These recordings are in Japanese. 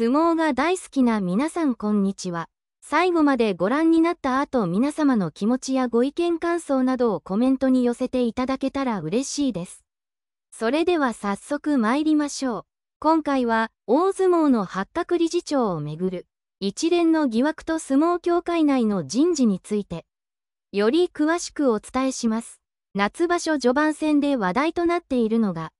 相撲が大好きな皆さんこんにちは。最後までご覧になった後皆様の気持ちやご意見感想などをコメントに寄せていただけたら嬉しいです。それでは早速参りましょう。今回は大相撲の八角理事長をめぐる一連の疑惑と相撲協会内の人事についてより詳しくお伝えします。夏場所序盤戦で話題となっているのが、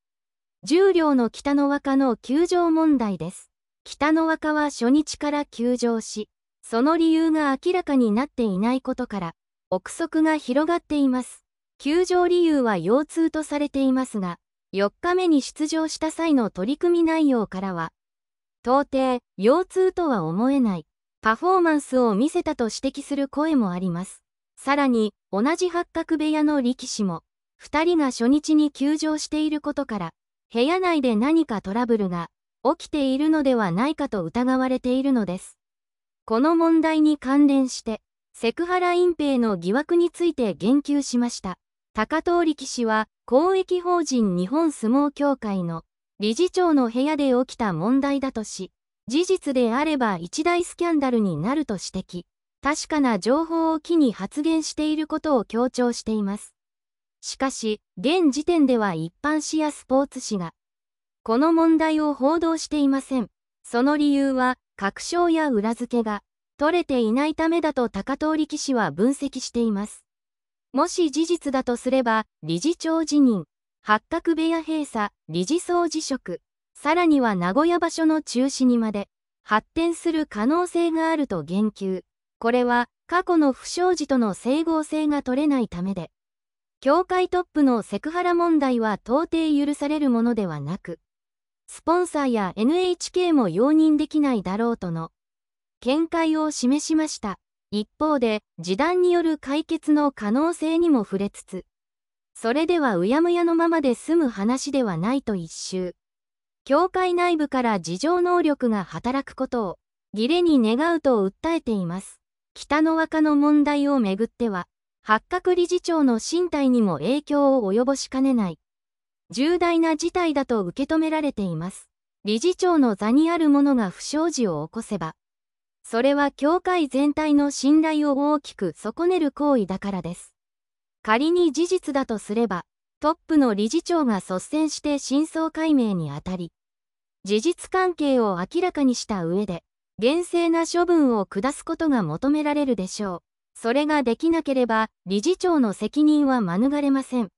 重量の北の若の球場問題です。北の若は初日から休場し、その理由が明らかになっていないことから、憶測が広がっています。休場理由は腰痛とされていますが、4日目に出場した際の取り組み内容からは、到底、腰痛とは思えない、パフォーマンスを見せたと指摘する声もあります。さらに、同じ八角部屋の力士も、2人が初日に休場していることから、部屋内で何かトラブルが起きているのではないかと疑われているのです。この問題に関連して、セクハラ隠蔽の疑惑について言及しました。高藤力氏は、公益法人日本相撲協会の理事長の部屋で起きた問題だとし、事実であれば一大スキャンダルになると指摘、確かな情報を機に発言していることを強調しています。しかし、現時点では一般紙やスポーツ紙が、この問題を報道していません。その理由は、確証や裏付けが取れていないためだと高通力士は分析しています。もし事実だとすれば、理事長辞任、八角部屋閉鎖、理事総辞職、さらには名古屋場所の中止にまで発展する可能性があると言及。これは過去の不祥事との整合性が取れないためで、協会トップのセクハラ問題は到底許されるものではなく、スポンサーや NHK も容認できないだろうとの見解を示しました。一方で、時短による解決の可能性にも触れつつ、それではうやむやのままで済む話ではないと一周。教会内部から事情能力が働くことを、儀礼に願うと訴えています。北の若の問題をめぐっては、八角理事長の身体にも影響を及ぼしかねない。重大な事態だと受け止められています。理事長の座にある者が不祥事を起こせば、それは教会全体の信頼を大きく損ねる行為だからです。仮に事実だとすれば、トップの理事長が率先して真相解明にあたり、事実関係を明らかにした上で、厳正な処分を下すことが求められるでしょう。それができなければ、理事長の責任は免れません。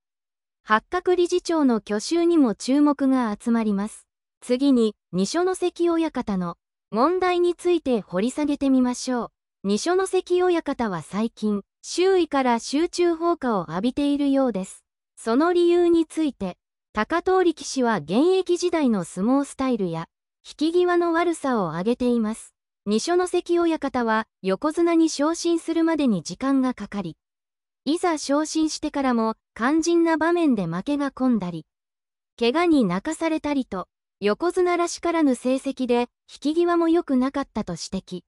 八角理事長の去就にも注目が集まります。次に、二所ノ関親方の問題について掘り下げてみましょう。二所ノ関親方は最近、周囲から集中砲火を浴びているようです。その理由について、高藤力士は現役時代の相撲スタイルや、引き際の悪さを挙げています。二所ノ関親方は横綱に昇進するまでに時間がかかり、いざ昇進してからも肝心な場面で負けが込んだり、怪我に泣かされたりと、横綱らしからぬ成績で引き際も良くなかったと指摘。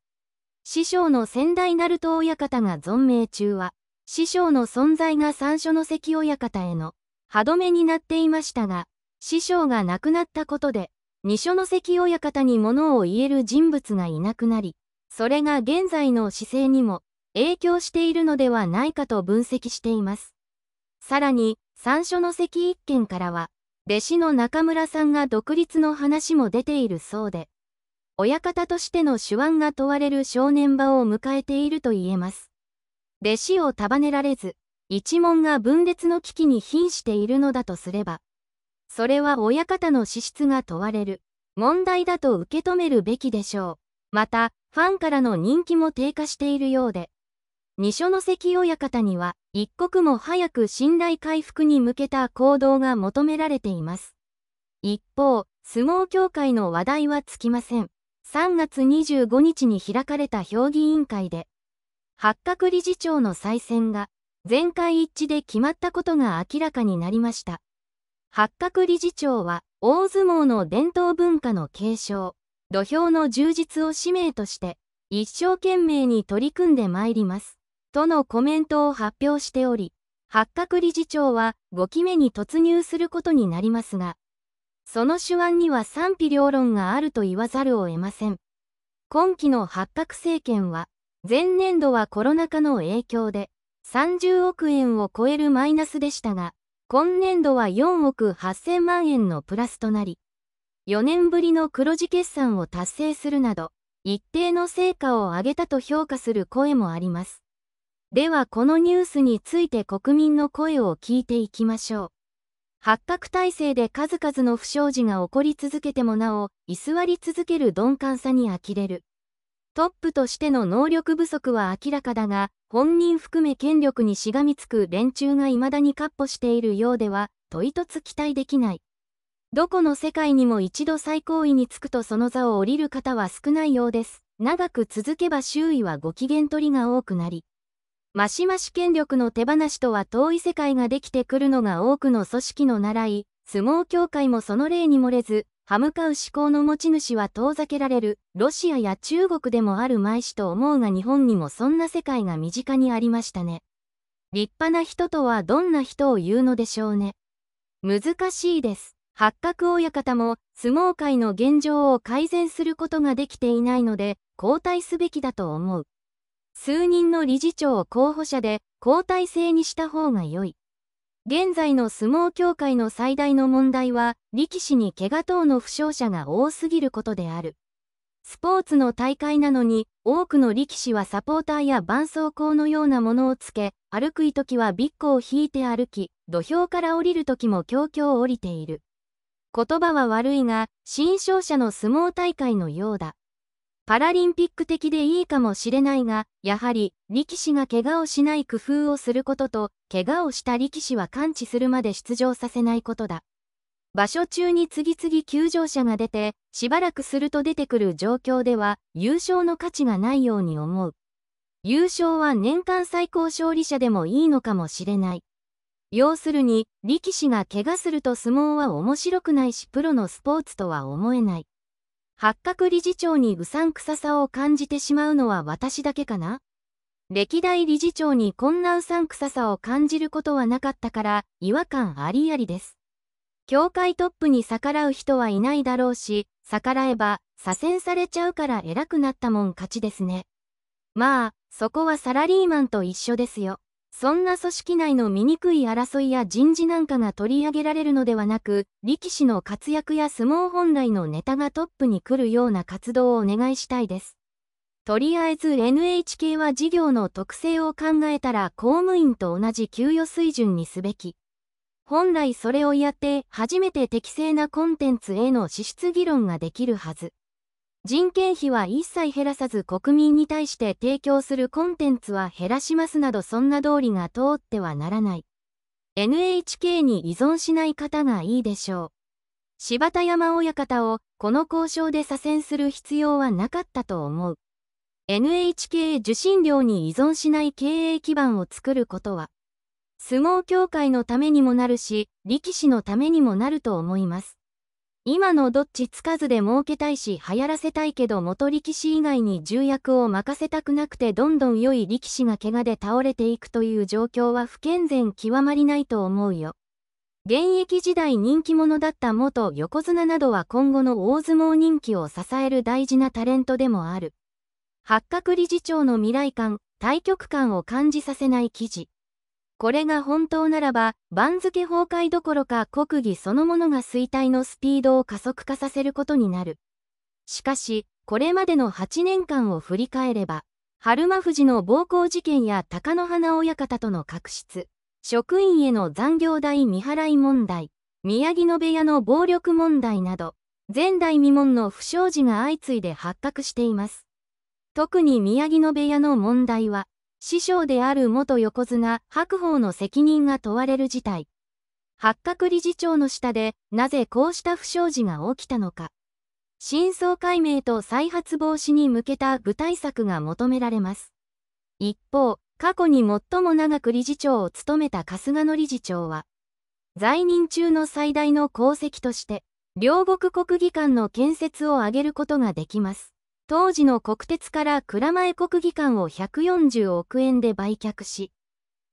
師匠の先代鳴門親方が存命中は、師匠の存在が三所の関親方への歯止めになっていましたが、師匠が亡くなったことで、二所の関親方に物を言える人物がいなくなり、それが現在の姿勢にも影響しているのではないかと分析しています。さらに、三所の関一軒からは、弟子の中村さんが独立の話も出ているそうで、親方としての手腕が問われる正念場を迎えていると言えます。弟子を束ねられず、一門が分裂の危機に瀕しているのだとすれば、それは親方の資質が問われる、問題だと受け止めるべきでしょう。また、ファンからの人気も低下しているようで、二所ノ関親方には、一刻も早く信頼回復に向けた行動が求められています。一方、相撲協会の話題はつきません。3月25日に開かれた評議委員会で、八角理事長の再選が、全会一致で決まったことが明らかになりました。八角理事長は、大相撲の伝統文化の継承、土俵の充実を使命として、一生懸命に取り組んでまいります。とのコメントを発表しており、八角理事長は5期目に突入することになりますが、その手腕には賛否両論があると言わざるを得ません。今期の八角政権は、前年度はコロナ禍の影響で30億円を超えるマイナスでしたが、今年度は4億8000万円のプラスとなり、4年ぶりの黒字決算を達成するなど、一定の成果を上げたと評価する声もあります。ではこのニュースについて国民の声を聞いていきましょう。発覚体制で数々の不祥事が起こり続けてもなお、居座り続ける鈍感さに呆れる。トップとしての能力不足は明らかだが、本人含め権力にしがみつく連中が未だに闊歩しているようでは、問いとつ期待できない。どこの世界にも一度最高位につくとその座を降りる方は少ないようです。長く続けば周囲はご機嫌取りが多くなり、マシマシ権力の手放しとは遠い世界ができてくるのが多くの組織の習い、相撲協会もその例に漏れず、歯向かう思考の持ち主は遠ざけられる、ロシアや中国でもあるまいしと思うが日本にもそんな世界が身近にありましたね。立派な人とはどんな人を言うのでしょうね。難しいです。八角親方も相撲界の現状を改善することができていないので、交代すべきだと思う。数人の理事長候補者で交代制にした方が良い。現在の相撲協会の最大の問題は、力士に怪我等の負傷者が多すぎることである。スポーツの大会なのに、多くの力士はサポーターや絆創膏のようなものをつけ、歩くいきはビッグを引いて歩き、土俵から降りる時も強々降りている。言葉は悪いが、新勝者の相撲大会のようだ。パラリンピック的でいいかもしれないが、やはり、力士が怪我をしない工夫をすることと、怪我をした力士は完治するまで出場させないことだ。場所中に次々救助者が出て、しばらくすると出てくる状況では、優勝の価値がないように思う。優勝は年間最高勝利者でもいいのかもしれない。要するに、力士が怪我すると相撲は面白くないし、プロのスポーツとは思えない。八角理事長にうさんくささを感じてしまうのは私だけかな歴代理事長にこんなうさんくささを感じることはなかったから違和感ありありです。教会トップに逆らう人はいないだろうし、逆らえば左遷されちゃうから偉くなったもん勝ちですね。まあ、そこはサラリーマンと一緒ですよ。そんな組織内の醜い争いや人事なんかが取り上げられるのではなく、力士の活躍や相撲本来のネタがトップに来るような活動をお願いしたいです。とりあえず NHK は事業の特性を考えたら公務員と同じ給与水準にすべき。本来それをやって初めて適正なコンテンツへの支出議論ができるはず。人件費は一切減らさず国民に対して提供するコンテンツは減らしますなどそんな道理が通ってはならない。NHK に依存しない方がいいでしょう。柴田山親方をこの交渉で左遷する必要はなかったと思う。NHK 受信料に依存しない経営基盤を作ることは、相撲協会のためにもなるし、力士のためにもなると思います。今のどっちつかずで儲けたいし流行らせたいけど元力士以外に重役を任せたくなくてどんどん良い力士が怪我で倒れていくという状況は不健全極まりないと思うよ。現役時代人気者だった元横綱などは今後の大相撲人気を支える大事なタレントでもある。八角理事長の未来感、対局感を感じさせない記事。これが本当ならば、番付崩壊どころか国技そのものが衰退のスピードを加速化させることになる。しかし、これまでの8年間を振り返れば、春馬富士の暴行事件や貴乃花親方との確執、職員への残業代未払い問題、宮城野部屋の暴力問題など、前代未聞の不祥事が相次いで発覚しています。特に宮城野部屋の問題は、師匠である元横綱白鵬の責任が問われる事態。八角理事長の下で、なぜこうした不祥事が起きたのか。真相解明と再発防止に向けた具体策が求められます。一方、過去に最も長く理事長を務めた春日野理事長は、在任中の最大の功績として、両国国技館の建設を挙げることができます。当時の国鉄から蔵前国技館を140億円で売却し、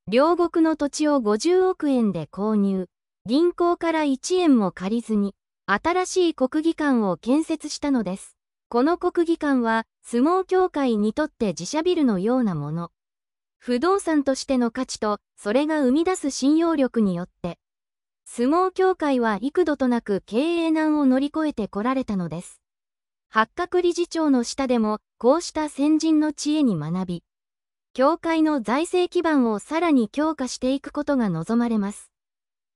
両国の土地を50億円で購入、銀行から1円も借りずに、新しい国技館を建設したのです。この国技館は相撲協会にとって自社ビルのようなもの。不動産としての価値と、それが生み出す信用力によって、相撲協会は幾度となく経営難を乗り越えてこられたのです。八角理事長の下でも、こうした先人の知恵に学び、教会の財政基盤をさらに強化していくことが望まれます。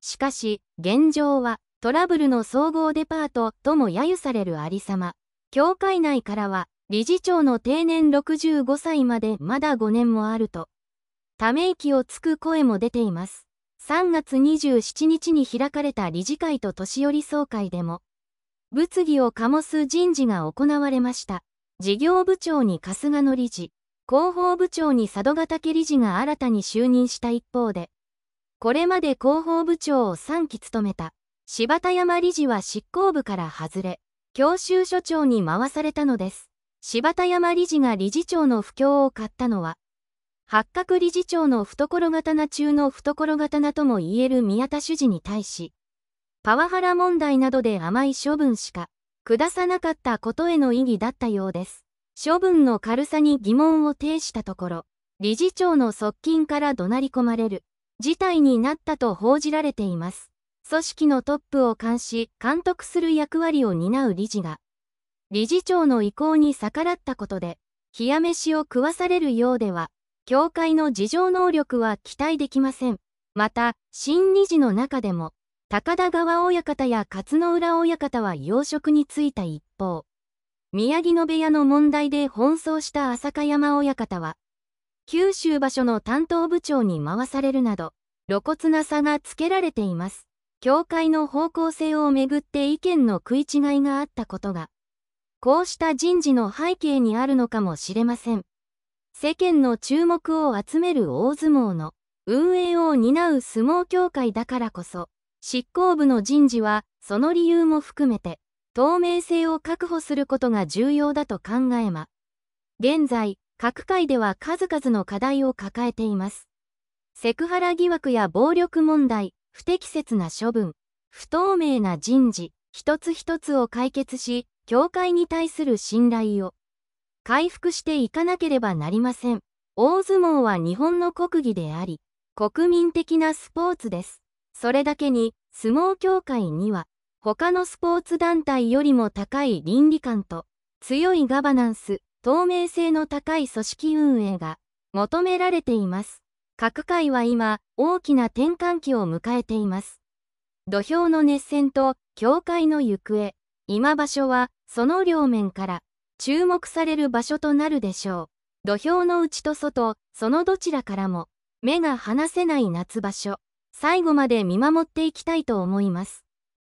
しかし、現状は、トラブルの総合デパートとも揶揄されるありさま。教会内からは、理事長の定年65歳までまだ5年もあると、ため息をつく声も出ています。3月27日に開かれた理事会と年寄り総会でも、物議を醸す人事が行われました。事業部長に春日野理事、広報部長に佐渡ヶ嶽理事が新たに就任した一方で、これまで広報部長を3期務めた柴田山理事は執行部から外れ、教習所長に回されたのです。柴田山理事が理事長の不況を買ったのは、八角理事長の懐刀中の懐刀とも言える宮田主事に対し、パワハラ問題などで甘い処分しか下さなかったことへの意義だったようです。処分の軽さに疑問を呈したところ、理事長の側近から怒鳴り込まれる事態になったと報じられています。組織のトップを監視、監督する役割を担う理事が、理事長の意向に逆らったことで、冷や飯を食わされるようでは、協会の事情能力は期待できません。また、新理事の中でも、高田川親方や勝浦親方は養殖に就いた一方、宮城野部屋の問題で奔走した浅香山親方は、九州場所の担当部長に回されるなど、露骨な差がつけられています。教会の方向性をめぐって意見の食い違いがあったことが、こうした人事の背景にあるのかもしれません。世間の注目を集める大相撲の運営を担う相撲協会だからこそ、執行部の人事は、その理由も含めて、透明性を確保することが重要だと考えま。現在、各界では数々の課題を抱えています。セクハラ疑惑や暴力問題、不適切な処分、不透明な人事、一つ一つを解決し、教会に対する信頼を回復していかなければなりません。大相撲は日本の国技であり、国民的なスポーツです。それだけに、相撲協会には、他のスポーツ団体よりも高い倫理観と、強いガバナンス、透明性の高い組織運営が求められています。各界は今、大きな転換期を迎えています。土俵の熱戦と協会の行方、今場所は、その両面から、注目される場所となるでしょう。土俵の内と外、そのどちらからも、目が離せない夏場所。最後まで見守っていきたいと思います。